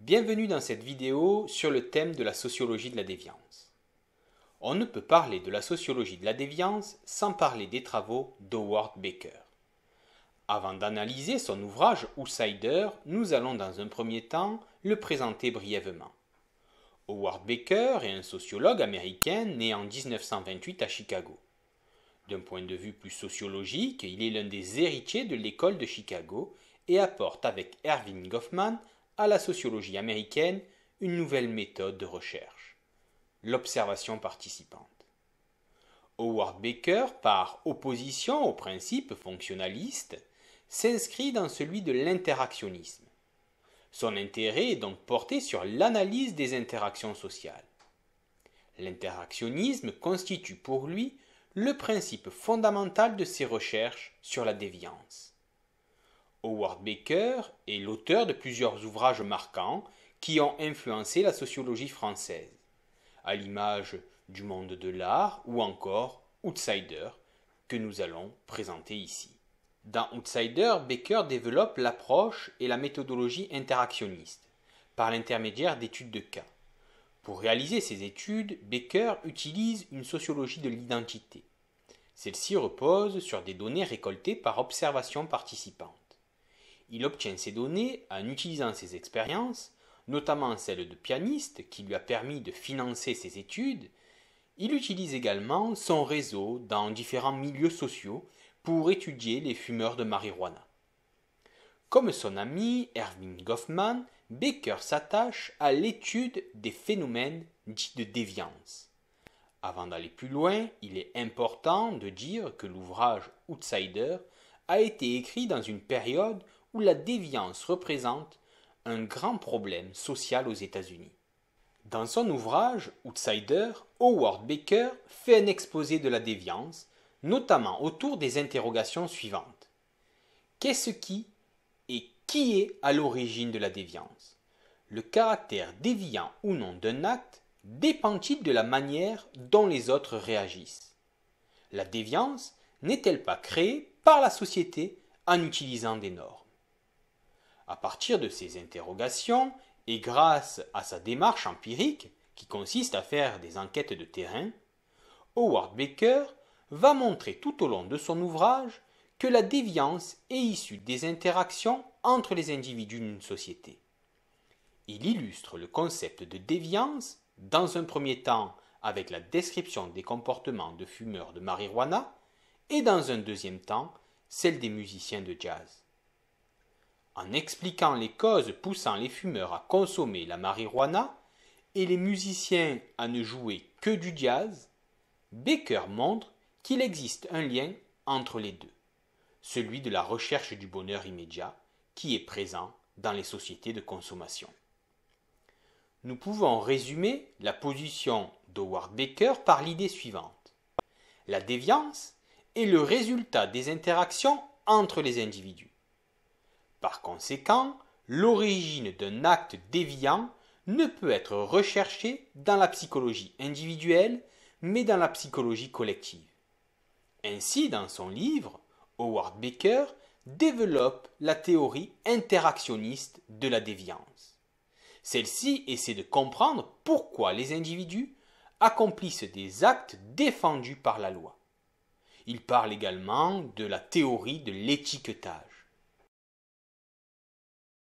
Bienvenue dans cette vidéo sur le thème de la sociologie de la déviance. On ne peut parler de la sociologie de la déviance sans parler des travaux d'Howard Baker. Avant d'analyser son ouvrage Outsider, nous allons dans un premier temps le présenter brièvement. Howard Baker est un sociologue américain né en 1928 à Chicago. D'un point de vue plus sociologique, il est l'un des héritiers de l'école de Chicago et apporte avec Erwin Goffman à la sociologie américaine une nouvelle méthode de recherche, l'observation participante. Howard Baker, par opposition au principe fonctionnaliste, s'inscrit dans celui de l'interactionnisme. Son intérêt est donc porté sur l'analyse des interactions sociales. L'interactionnisme constitue pour lui le principe fondamental de ses recherches sur la déviance. Howard Baker est l'auteur de plusieurs ouvrages marquants qui ont influencé la sociologie française, à l'image du monde de l'art ou encore Outsider, que nous allons présenter ici. Dans Outsider, Baker développe l'approche et la méthodologie interactionniste par l'intermédiaire d'études de cas. Pour réaliser ces études, Baker utilise une sociologie de l'identité. Celle-ci repose sur des données récoltées par observation participante. Il obtient ses données en utilisant ses expériences, notamment celle de pianiste qui lui a permis de financer ses études. Il utilise également son réseau dans différents milieux sociaux pour étudier les fumeurs de marijuana. Comme son ami Erwin Goffman, Baker s'attache à l'étude des phénomènes dits de déviance. Avant d'aller plus loin, il est important de dire que l'ouvrage Outsider a été écrit dans une période où la déviance représente un grand problème social aux États-Unis. Dans son ouvrage Outsider, Howard Baker fait un exposé de la déviance, notamment autour des interrogations suivantes. Qu'est-ce qui et qui est à l'origine de la déviance Le caractère déviant ou non d'un acte dépend-il de la manière dont les autres réagissent La déviance n'est-elle pas créée par la société en utilisant des normes à partir de ces interrogations, et grâce à sa démarche empirique, qui consiste à faire des enquêtes de terrain, Howard Baker va montrer tout au long de son ouvrage que la déviance est issue des interactions entre les individus d'une société. Il illustre le concept de déviance, dans un premier temps avec la description des comportements de fumeurs de marijuana, et dans un deuxième temps celle des musiciens de jazz en expliquant les causes poussant les fumeurs à consommer la marijuana et les musiciens à ne jouer que du jazz, Baker montre qu'il existe un lien entre les deux, celui de la recherche du bonheur immédiat qui est présent dans les sociétés de consommation. Nous pouvons résumer la position d'Howard Baker par l'idée suivante. La déviance est le résultat des interactions entre les individus. Par conséquent, l'origine d'un acte déviant ne peut être recherchée dans la psychologie individuelle, mais dans la psychologie collective. Ainsi, dans son livre, Howard Baker développe la théorie interactionniste de la déviance. Celle-ci essaie de comprendre pourquoi les individus accomplissent des actes défendus par la loi. Il parle également de la théorie de l'étiquetage.